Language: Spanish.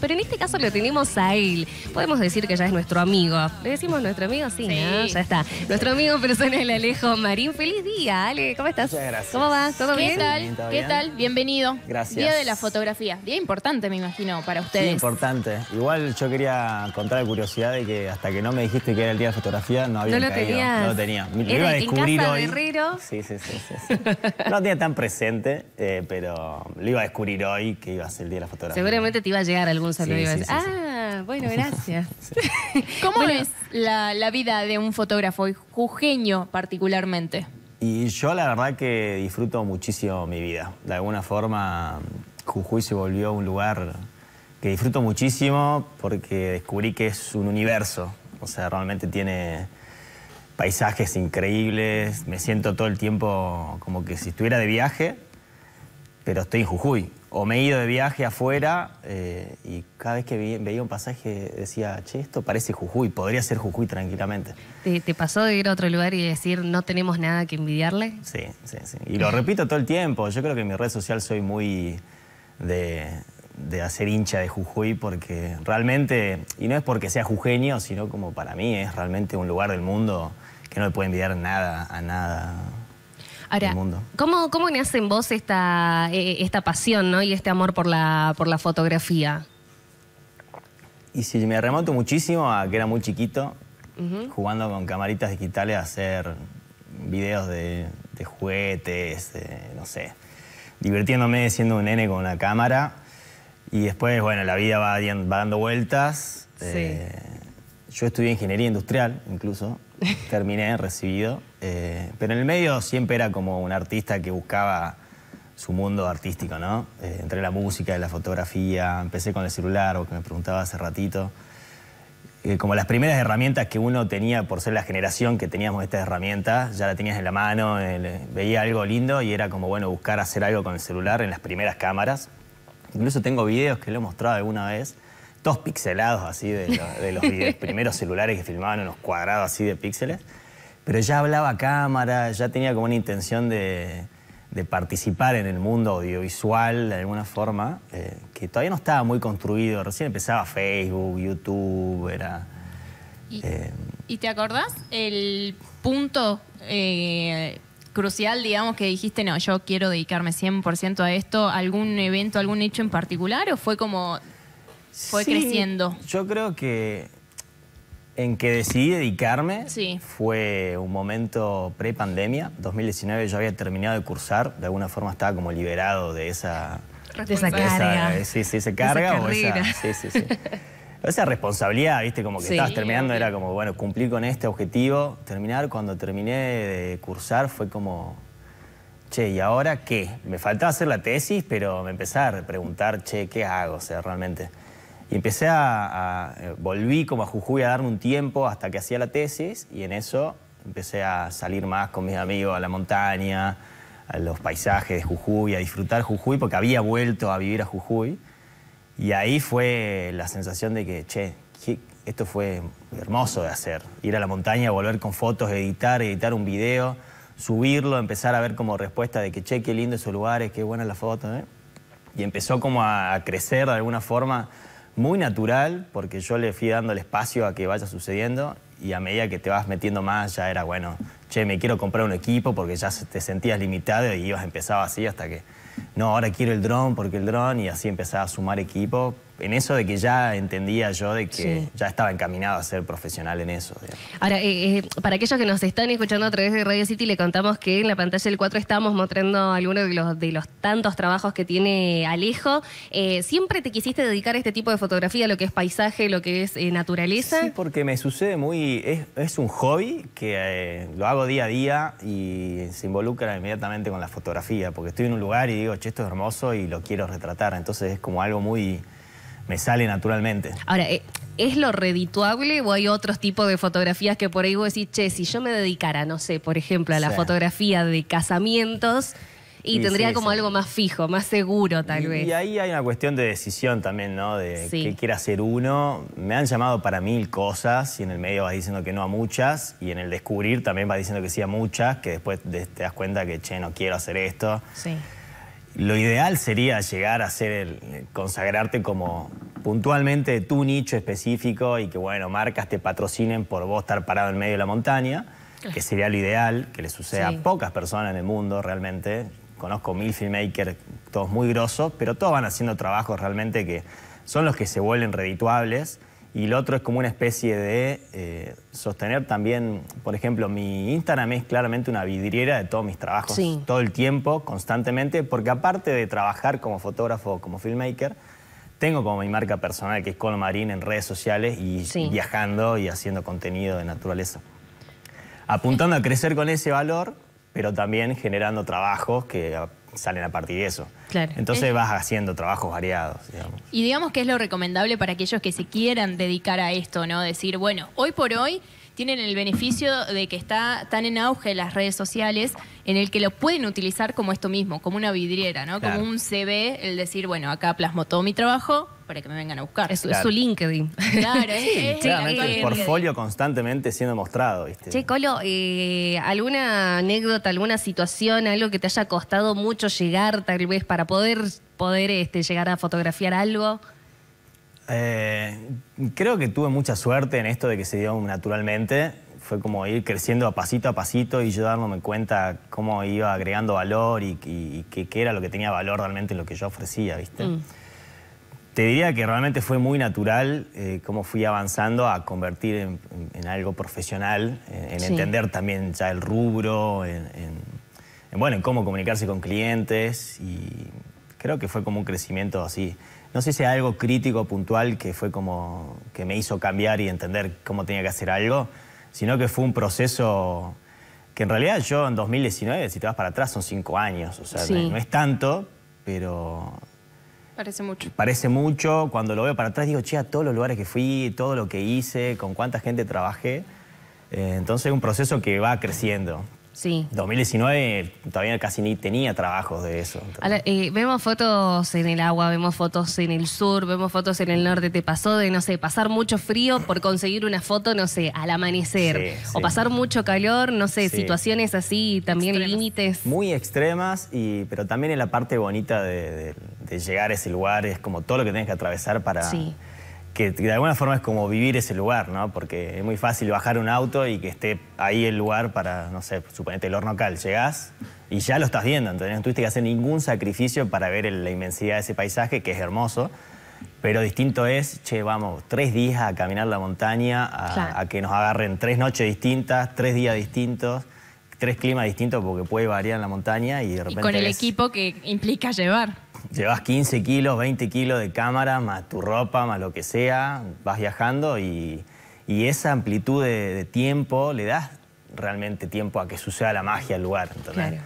Pero en este caso lo tenemos a él. Podemos decir que ya es nuestro amigo. ¿Le decimos nuestro amigo? Sí, ya está. Nuestro amigo personal Alejo Marín. Feliz día, Ale. ¿Cómo estás? Muchas gracias. ¿Cómo va? ¿Todo ¿Qué Tal? ¿Qué tal? Bienvenido. Gracias. Día de la fotografía. Día importante, me imagino, para ustedes. Sí, importante. Igual yo quería contar la curiosidad de que hasta que no me dijiste que era el día de la fotografía, no había no lo No lo tenía. Lo iba a descubrir hoy. Sí, sí, sí, sí, no lo tenía tan presente, eh, pero lo iba a descubrir hoy que iba a ser el día de la fotografía. Seguramente te iba a llegar algún ah, bueno, gracias. ¿Cómo es la, vida de un fotógrafo, y jujeño particularmente? Y yo la verdad que disfruto muchísimo mi vida. De alguna forma, Jujuy se volvió un lugar que disfruto muchísimo porque descubrí que es un universo. O sea, realmente tiene paisajes increíbles. Me siento todo el tiempo como que si estuviera de viaje, pero estoy en Jujuy o me he ido de viaje afuera eh, y cada vez que veía un pasaje decía, che, esto parece Jujuy, podría ser Jujuy tranquilamente. ¿Te, pasó de ir a otro lugar y decir, no tenemos nada que envidiarle? Sí, sí, sí. Y lo repito todo el tiempo. Yo creo que en mi red social soy muy de, hacer hincha de Jujuy porque realmente, y no es porque sea jujeño, sino como para mí es realmente un lugar del mundo que no le puede envidiar nada a nada ¿cómo, ¿cómo nace en vos esta, eh, esta pasión y este amor por la, por la fotografía? Y si me remonto muchísimo a que era muy chiquito, jugando con camaritas digitales a hacer videos de, juguetes, no sé, divirtiéndome siendo un nene con una cámara. Y después, bueno, la vida va, dando vueltas. Eh, yo estudié ingeniería industrial, incluso. Terminé recibido. Eh, pero en el medio siempre era como un artista que buscaba su mundo artístico, ¿no? Eh, entre la música, la fotografía, empecé con el celular, o que me preguntaba hace ratito. Eh, como las primeras herramientas que uno tenía, por ser la generación que teníamos estas herramientas, ya la tenías en la mano, veía algo lindo y era como, bueno, buscar hacer algo con el celular en las primeras cámaras. Incluso tengo videos que lo he mostrado alguna vez, todos pixelados así de, los primeros celulares que filmaban unos cuadrados así de píxeles pero ya hablaba cámara, ya tenía como una intención de, participar en el mundo audiovisual de alguna forma, eh, que todavía no estaba muy construido, recién empezaba Facebook, YouTube, era... ¿Y, eh, te acordás el punto eh, crucial, digamos, que dijiste, no, yo quiero dedicarme 100% a esto, algún evento, algún hecho en particular, o fue como, fue creciendo? Yo creo que en que decidí dedicarme fue un momento pre-pandemia. 2019 yo había terminado de cursar, de alguna forma estaba como liberado de esa... De esa carga. sí, sí, esa carga o esa... Sí, sí, sí. esa responsabilidad, viste, como que estabas terminando, era como, bueno, cumplir con este objetivo, terminar. Cuando terminé de cursar fue como, che, ¿y ahora qué? Me faltaba hacer la tesis, pero me empezaba a preguntar, che, ¿qué hago? O sea, realmente... Y empecé a, eh, Volví como a Jujuy a darme un tiempo hasta que hacía la tesis y en eso empecé a salir más con mis amigos a la montaña, a los paisajes de Jujuy, a disfrutar Jujuy porque había vuelto a vivir a Jujuy. Y ahí fue la sensación de que, che, esto fue hermoso de hacer. Ir a la montaña, volver con fotos, editar, editar un video, subirlo, empezar a ver como respuesta de que, che, qué lindo esos lugares, qué buena la foto. ¿eh? Y empezó como a crecer de alguna forma muy natural, porque yo le fui dando el espacio a que vaya sucediendo y a medida que te vas metiendo más ya era, bueno, che, me quiero comprar un equipo porque ya te sentías limitado y ibas, empezaba así hasta que no, ahora quiero el dron porque el dron, y así empezaba a sumar equipo. En eso de que ya entendía yo de que ya estaba encaminado a ser profesional en eso. Ahora, eh, eh, para aquellos que nos están escuchando a través de Radio City, le contamos que en la pantalla del 4 estamos mostrando algunos de los, de los tantos trabajos que tiene Alejo. Eh, ¿Siempre te quisiste dedicar a este tipo de fotografía, lo que es paisaje, lo que es naturaleza? Sí, porque me sucede muy... Es, es un hobby que lo hago día a día y se involucra inmediatamente con la fotografía, porque estoy en un lugar y digo, che, esto es hermoso y lo quiero retratar. Entonces es como algo muy... me sale naturalmente. Ahora, eh, ¿es lo redituable o hay otros tipos de fotografías que por ahí vos decís, che, si yo me dedicara, no sé, por ejemplo, a la fotografía de casamientos... Y, tendría como algo más fijo, más seguro tal vez. Y ahí hay una cuestión de decisión también, ¿no? De qué quiere hacer uno. Me han llamado para mil cosas y en el medio vas diciendo que no a muchas y en el descubrir también vas diciendo que sí a muchas, que después te das cuenta que, che, no quiero hacer esto. Sí lo ideal sería llegar a ser consagrarte como puntualmente tu nicho específico y que, bueno, marcas te patrocinen por vos estar parado en medio de la montaña, que sería lo ideal, que le suceda a pocas personas en el mundo realmente. Conozco mil filmmakers, todos muy grosos, pero todos van haciendo trabajos realmente que son los que se vuelven redituables y lo otro es como una especie de eh, sostener también, por ejemplo, mi Instagram es claramente una vidriera de todos mis trabajos, todo el tiempo, constantemente, porque aparte de trabajar como fotógrafo, como filmmaker, tengo como mi marca personal, que es Colo en redes sociales y viajando y haciendo contenido de naturaleza. Apuntando a crecer con ese valor, pero también generando trabajos que salen a partir de eso. Entonces vas haciendo trabajos variados. Y digamos que es lo recomendable para aquellos que se quieran dedicar a esto, ¿no? Decir, bueno, hoy por hoy tienen el beneficio de que está tan en auge las redes sociales en el que lo pueden utilizar como esto mismo, como una vidriera, ¿no? Como un CV, el decir, bueno, acá plasmo todo mi trabajo para que me vengan a buscar. Es, su LinkedIn. Claro, es, el, portfolio constantemente siendo mostrado, ¿viste? Che, Colo, eh, ¿alguna anécdota, alguna situación, algo que te haya costado mucho llegar tal vez para poder, poder este, llegar a fotografiar algo? Eh, creo que tuve mucha suerte en esto de que se dio naturalmente. Fue como ir creciendo a pasito a pasito y yo dándome cuenta cómo iba agregando valor y, qué era lo que tenía valor realmente en lo que yo ofrecía, ¿viste? Mm. Te diría que realmente fue muy natural eh, cómo fui avanzando a convertir en, algo profesional, en, entender también ya el rubro, en, bueno, en cómo comunicarse con clientes y creo que fue como un crecimiento así no sé si hay algo crítico, puntual, que fue como que me hizo cambiar y entender cómo tenía que hacer algo, sino que fue un proceso que en realidad yo en 2019, si te vas para atrás, son cinco años. O sea, no, es tanto, pero Parece mucho. Parece mucho. Cuando lo veo para atrás digo, che, a todos los lugares que fui, todo lo que hice, con cuánta gente trabajé. Eh, entonces es un proceso que va creciendo. Sí. 2019 todavía casi ni tenía trabajos de eso. Eh, vemos fotos en el agua, vemos fotos en el sur, vemos fotos en el norte. ¿Te pasó de, no sé, pasar mucho frío por conseguir una foto, no sé, al amanecer? O pasar mucho calor, no sé, situaciones así, también límites. Muy extremas, y, pero también en la parte bonita de, de, llegar a ese lugar es como todo lo que tienes que atravesar para... Sí que de alguna forma es como vivir ese lugar, ¿no? Porque es muy fácil bajar un auto y que esté ahí el lugar para, no sé, suponete el horno cal. Llegás y ya lo estás viendo, entonces No tuviste que hacer ningún sacrificio para ver la inmensidad de ese paisaje, que es hermoso. Pero distinto es, che, vamos, tres días a caminar la montaña, a, que nos agarren tres noches distintas, tres días distintos tres climas distintos porque puede variar en la montaña y de repente. con el equipo que implica llevar llevas 15 kilos, 20 kilos de cámara, más tu ropa, más lo que sea, vas viajando y, esa amplitud de, tiempo le das realmente tiempo a que suceda la magia al lugar.